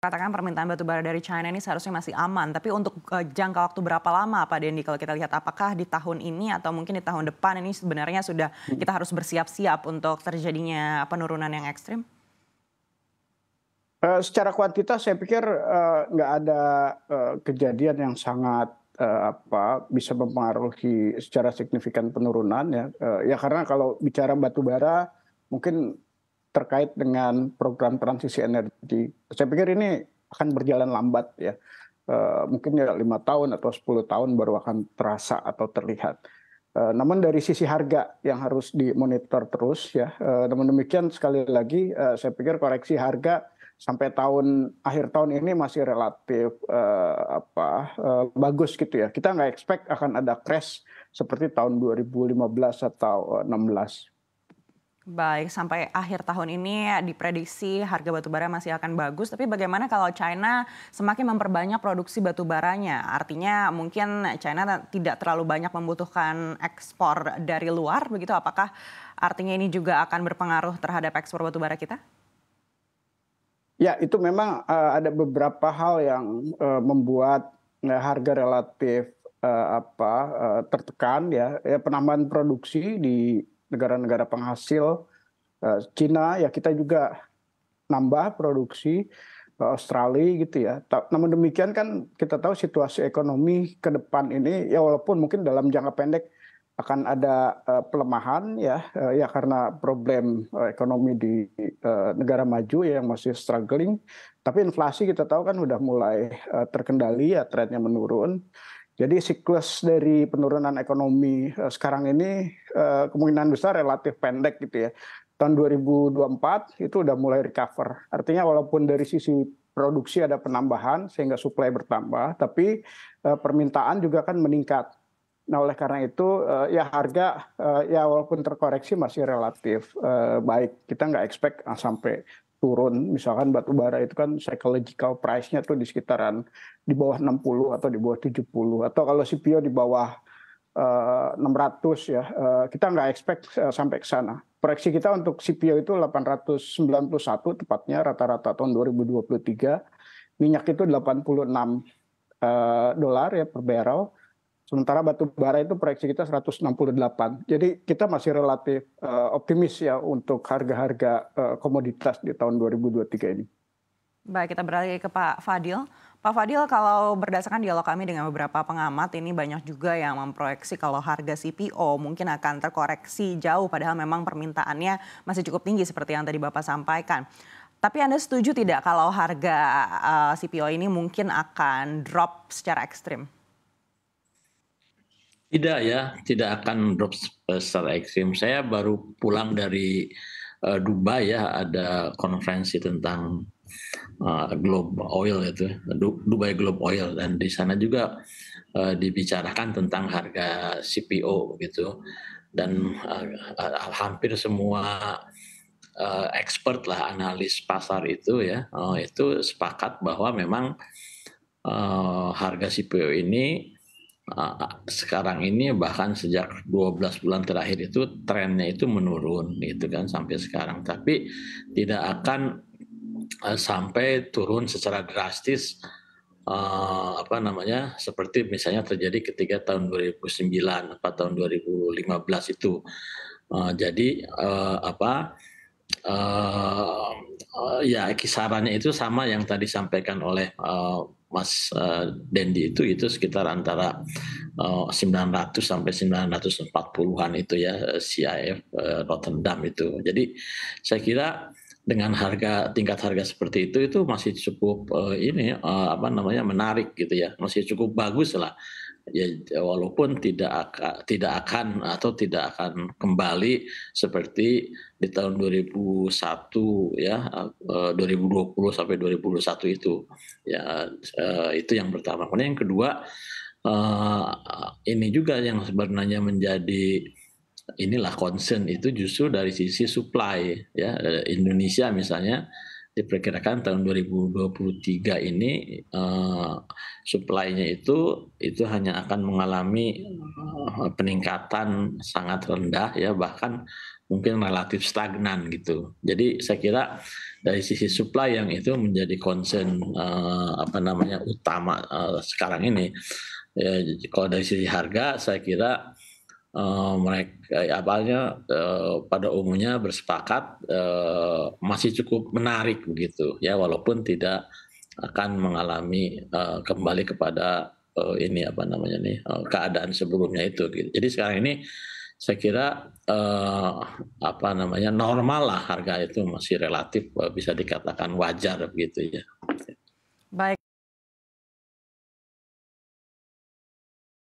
katakan permintaan batu bara dari China ini seharusnya masih aman, tapi untuk uh, jangka waktu berapa lama Pak Dendi kalau kita lihat apakah di tahun ini atau mungkin di tahun depan ini sebenarnya sudah hmm. kita harus bersiap-siap untuk terjadinya penurunan yang ekstrim? Uh, secara kuantitas saya pikir eh, nggak uh, ada uh, kejadian yang sangat uh, apa bisa mempengaruhi secara signifikan penurunan ya. Uh, ya karena kalau bicara batu bara mungkin terkait dengan program transisi energi. Saya pikir ini akan berjalan lambat ya. E, mungkin ya lima tahun atau 10 tahun baru akan terasa atau terlihat. E, namun dari sisi harga yang harus dimonitor terus ya. E, namun demikian sekali lagi e, saya pikir koreksi harga sampai tahun akhir tahun ini masih relatif e, apa e, bagus gitu ya. Kita nggak expect akan ada crash seperti tahun 2015 atau 16. Baik, sampai akhir tahun ini diprediksi harga batubara masih akan bagus. Tapi bagaimana kalau China semakin memperbanyak produksi batubaranya? Artinya mungkin China tidak terlalu banyak membutuhkan ekspor dari luar, begitu? Apakah artinya ini juga akan berpengaruh terhadap ekspor batubara kita? Ya, itu memang uh, ada beberapa hal yang uh, membuat uh, harga relatif uh, apa uh, tertekan ya. ya penambahan produksi di negara-negara penghasil eh, Cina ya kita juga nambah produksi eh, Australia gitu ya. Namun demikian kan kita tahu situasi ekonomi ke depan ini ya walaupun mungkin dalam jangka pendek akan ada eh, pelemahan ya ya karena problem ekonomi di negara maju ya yang masih struggling tapi inflasi kita tahu kan sudah mulai terkendali ya trennya menurun jadi siklus dari penurunan ekonomi eh, sekarang ini eh, kemungkinan besar relatif pendek gitu ya. Tahun 2024 itu udah mulai recover. Artinya walaupun dari sisi produksi ada penambahan sehingga supply bertambah, tapi eh, permintaan juga kan meningkat. Nah, oleh karena itu ya harga ya walaupun terkoreksi masih relatif baik. Kita nggak expect ah, sampai turun misalkan batu bara itu kan psychological price-nya tuh di sekitaran di bawah 60 atau di bawah 70 atau kalau CPO di bawah uh, eh, 600 ya uh, kita nggak expect uh, sampai ke sana. Proyeksi kita untuk CPO itu 891 tepatnya rata-rata tahun 2023 minyak itu 86 uh, dolar ya per barrel Sementara batu bara itu proyeksi kita 168. Jadi kita masih relatif uh, optimis ya untuk harga-harga uh, komoditas di tahun 2023 ini. Baik, kita beralih ke Pak Fadil. Pak Fadil, kalau berdasarkan dialog kami dengan beberapa pengamat, ini banyak juga yang memproyeksi kalau harga CPO mungkin akan terkoreksi jauh, padahal memang permintaannya masih cukup tinggi seperti yang tadi Bapak sampaikan. Tapi Anda setuju tidak kalau harga uh, eh, CPO ini mungkin akan drop secara ekstrim? Tidak ya, tidak akan drop eh, secara ekstrim. Saya baru pulang dari uh, Dubai ya, ada konferensi tentang uh, globe oil itu, Dubai globe oil, dan di sana juga uh, dibicarakan tentang harga CPO gitu, dan uh, uh, hampir semua uh, expert lah analis pasar itu ya, uh, itu sepakat bahwa memang uh, harga CPO ini Eh, sekarang ini bahkan sejak 12 bulan terakhir itu trennya itu menurun gitu kan sampai sekarang tapi tidak akan eh, sampai turun secara drastis eh, apa namanya seperti misalnya terjadi ketika tahun 2009 atau tahun 2015 itu jadi apa ya kisarannya itu sama yang tadi sampaikan oleh Mas eh, Dendi itu itu sekitar antara uh, eh, 900 sampai 940-an itu ya eh, CIF Rotterdam itu. Jadi saya kira dengan harga tingkat harga seperti itu itu masih cukup ini apa namanya menarik gitu ya. Masih cukup bagus lah ya walaupun tidak akan, tidak akan atau tidak akan kembali seperti di tahun 2001 ya 2020 eh, sampai 2021 itu ya eh, itu yang pertama kemudian yang kedua eh, ini juga yang sebenarnya menjadi inilah concern itu justru dari sisi supply ya Indonesia misalnya diperkirakan tahun 2023 ini uh, supply-nya itu itu hanya akan mengalami uh, peningkatan sangat rendah ya bahkan mungkin relatif stagnan gitu. Jadi saya kira dari sisi supply yang itu menjadi concern uh, apa namanya utama uh, sekarang ini. Ya, kalau dari sisi harga saya kira Eh, mereka eh, ya, awalnya eh, pada umumnya bersepakat masih cukup menarik begitu ya walaupun tidak akan mengalami kembali kepada ini apa namanya nih keadaan sebelumnya itu gitu. Jadi sekarang ini saya kira apa namanya normal lah harga itu masih relatif bisa dikatakan wajar begitu ya. Baik.